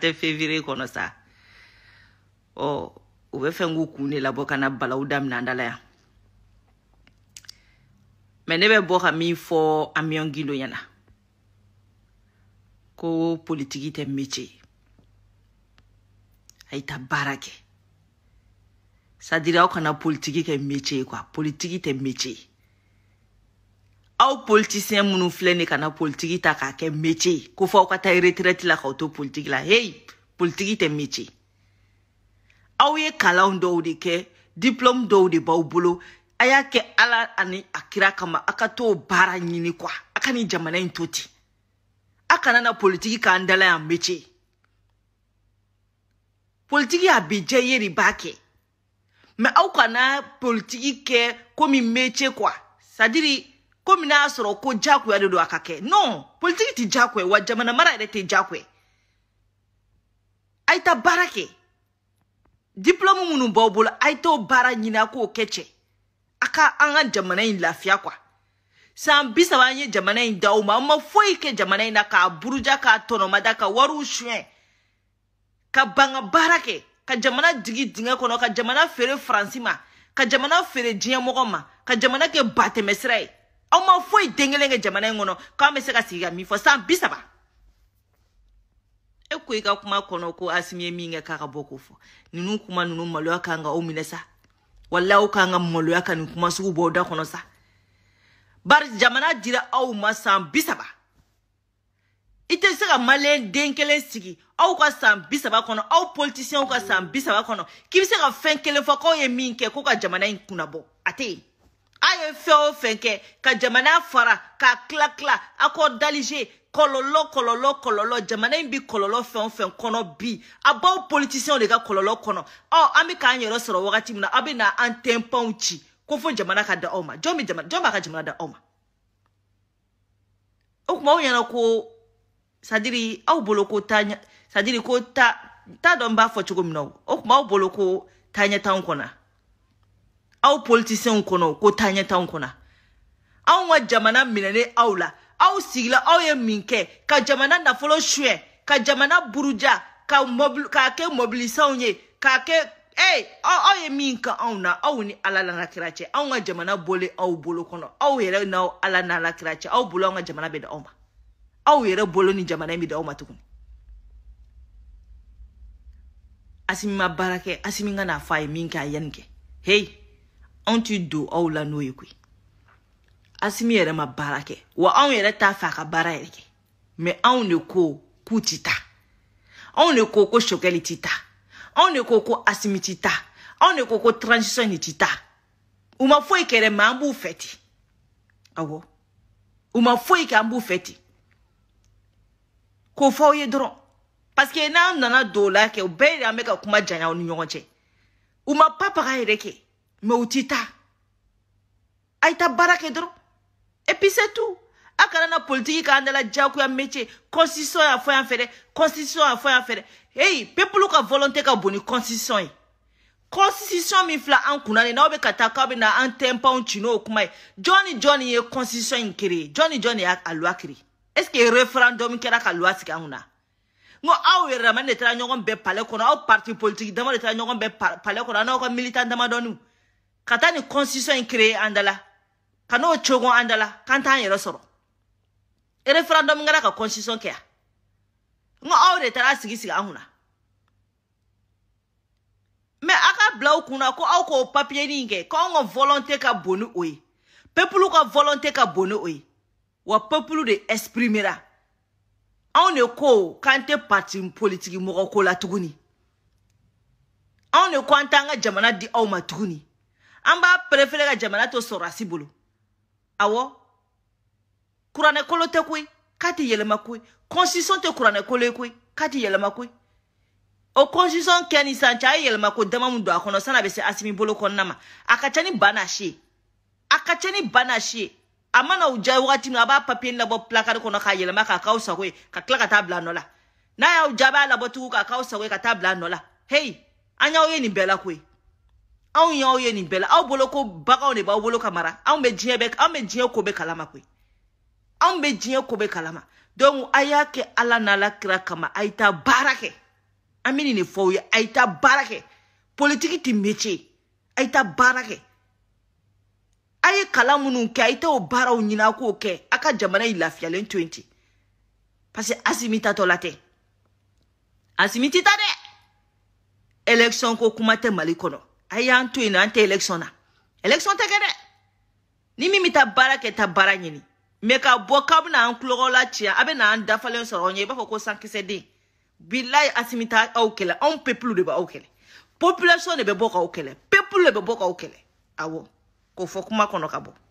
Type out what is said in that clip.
te fevirie kɔnɔ sa ɔ u bɛ fɛn k'u kun de labɔ ka na balawu dala yan mɛ ne bɛ bɔ ka min fɔ amiyɔn gindo ɲɛna ko politiki tɛ mece a yi ta baara kɛ sadiri aw kana politiki kɛ mece ye politiki tɛ mece ye aw politisiyɛn minnu filɛ ni kana politiki ta k'a kɛ metiye ko fɔ aw ka taa retrɛti la k'aw to politiki la heyi politiki tɛ metiye aw ye kalanw dɔw de kɛ diplɔmu dɔw de b'aw bolo a y'a kɛ ala ani a kira kama a ka t'o baara ɲini kuwa a ka jamana in to ten a kana na politiki k'an dala ya metiye politiki a bi jɛ ye b'a kɛ mɛ aw kana politiki kɛ komi metiye kwa sadiri komi n'a sɔrɔ ko jakoya le do a ka kɛ non politiki tɛ jakoya wa jamana mara yɛrɛ tɛ jakoya a ye ta baara kɛ diplɔmu minnu b'aw bolo a ye t'o baara ɲini a k'o kɛ cɛ a ka an ka jamana in lafiya kuwa san bi saba an ye jamana in da aw ma aw ma foyi kɛ jamana in na k'a buruja k'a tɔnɔmada ka wariw suɲɛ ka ban ka baara kɛ ka jamana digi dingɛ kɔnɔ ka jamana feere faransi ma ka jamana feere diɲɛmɔgɔ ma ka jamana kɛ batɛmɛsira ye aw ma foyi den kelen kɛ jamana in kɔnɔ k'an bɛ se ka sigi ka min fɔ san bi saba e ko i ka kuma kɔnɔ ko asimi ye min kɛ k'a ka bɔ k'o fɔ ninnu kuma ninnu maloya kan ka o minɛ sa wala aw kan ka maloya ka nin kuma sugu bɔ da kɔnɔ sa bari jamana dira aw ma san bi saba i tɛ se ka maliyɛn den kelen sigi aw ka san bi saba kɔnɔ aw politisiyɛnw ka san bi saba kɔnɔ k'i be se ka fɛn kelen fɔ k'aw ye min kɛ ko ka jamana ɲi kunnabɔ a tɛ yen a ye fɛn o fɛn kɛ ka jamana fara k'a kila tila accord d'alger kɔlɔlɔ kɔlɔlɔ kɔlɔlɔ jamana in bi kɔlɔlɔ fɛn o fɛn kɔnɔ bi a b'aw politisiyɛnw de ka kɔlɔlɔ kɔnɔ ɔ oh, an bɛ k'an yɛrɛ sɔrɔ wagati min na aw bɛ na an tɛnpanw ci ko fo jamana ka da aw ma jɔn bɛ jamana jɔn b'a ka jamana da aw ma o tuma aw ɲɛna ko sadiri aw bolo ko ta sadiri ko ta t'a dɔn b'a fɔ cogo min na o tuma aw bolo ko taa ɲɛ t'anw kɔnɔ aw politisiɛnw kɔnɔ ko taa kɔnɔ anw ka jamana minɛnen aw la aw sigila aw ye min kɛ ka jamana nafolo suɲɛ ka jamana buruja ka mobili k'a kɛ mobilisanw ye k'a kɛ ee aw ye min kɛ anw na aw ni ala n'a kira cɛ anw ka jamana bɔlen aw bolo kɔnɔ aw yɛrɛ n'aw ala n'a kira cɛ aw bolo anw ka jamana bɛ di aw ma aw yɛrɛ bolo ni jamana in bɛ di aw ma tuguni asimi ma baara kɛ asimi ka n'a fɔ a ye min kɛ a yanni kɛ heyi anw ti don aw la n'o ye koyi asimi yɛrɛ ma baara kɛ wa anw yɛrɛ t'a fɛ a ka baara yɛrɛ kɛ mɛ anw de ko k'u ti ta anw de ko ko sokɛli ti ta anw de ko ko asimi ti ta anw de ko ko transition ni ti ta u ma foyi kɛ dɛ mɛ an b'u fɛ ten awɔ u ma foyi kɛ an b'u fɛ ten k'o fɔ aw ye dɔrɔn parce que n'an nana don o la kɛ o bɛɛ de an bɛ ka kuma janya aw ni ɲɔgɔn cɛ u ma papaga yɛrɛ kɛ Mwoutita A ita bara ke drop Epi se tou A karana politiki ka andela dja wakou ya meche Konsisyon a fwen an fwede Konsisyon a fwen an fwede Hey, pepou lou ka volante ka boni konsisyon Konsisyon mi flan an kounane Nan oube kataka oube nan an tempa un chino O koumai Jouni jouni konsisyon kiri Jouni jouni alwa kiri Eske refrandom kera kalwa sike an ouna Ngo a ouwe ramane netra nyongon be pale Kona ou parti politiki Daman netra nyongon be pale Kona nan oube militan daman don nou Katan yon konsisyon yon kreye andala, kanon yon chogon andala, kantan yon yon soro. Yon e referendum yon yon konsisyon kya. Yon a ou re tala sigi siga anwou na. Men akabla wakou na, kon a ou kou papye yon yon gen, kon a ou yon volante ka boni ouy, pepulu ka volante ka boni ouy, wapepulu de esprimera. A ou yon kou, kan te pati yon politiki mwok wakou la tougou ni. A ou yon kou anta yon jamanat di ou ma tougou ni. an b'a perefere ka jamana to sɔrɔsi bolo awɔ kuranɛ kolo tɛ koyi k'a tɛ yɛlɛma koyi constitution tɛ kuranɛ ye koyi k'a tɛ yɛlɛma koyi o constitution kɛ ni san cɛ a ye yɛlɛma ko dama min don a kɔnɔ sani a bɛ se asimi bolo kɔnɔna ma a ka ca ni ba n'a si ye a ka ca ni ba n'a si ye a mana o diya wagati min na a b'a papiye labɔ pilakari kɔnɔ k'a yɛlɛma k'a k'aw sago ye ka tila ka taa bila a nɔ la n'a y'aw diya a labɔ tugun k'a k'aw sago ye ka taa bila a nɔ la heyi an y'aw ye nin bɛɛ la koyi anw y'aw ye nin bɛɛ la aw bolo ko baganw de b'aw bolo ka mara anw bɛ diɲɛ bɛɛ anw bɛ diɲɛ ko bɛɛ kalama koyi anw bɛ diɲɛ ko bɛɛ kalama donc a y'a kɛ ala n'ala kira kama a y'i taa baara kɛ an bɛ nin de fɔ aw ye a y'i taa baara kɛ politiki tɛ métier a y'i taa baara kɛ a ye kalan minnu kɛ a y'i ta o baaraw ɲini a k'o kɛ a ka jamana in lafiyalen to yen ten parce que asimi tatɔ la tɛ asimi ti ta dɛ élection ko kuma tɛ mali kɔnɔ. a y'an to yen nɔ an tɛ election na election tɛ kɛ dɛ ni min bɛ taa baara kɛ taa baara ɲini mɛ ka bɔ k'a bɛna an kulɔkɔ la tiɲɛ a bɛna an dafalen sɔrɔ an ye i b'a fɔ ko sankisɛden bilayi asimi taa aw kɛlɛ anw pepulu de b'aw kɛlɛ population de bɛ bɔ k'aw kɛlɛ pepulu de bɛ bɔ k'aw kɛlɛ awɔ k'o fɔ kuma kɔnɔ ka bɔ.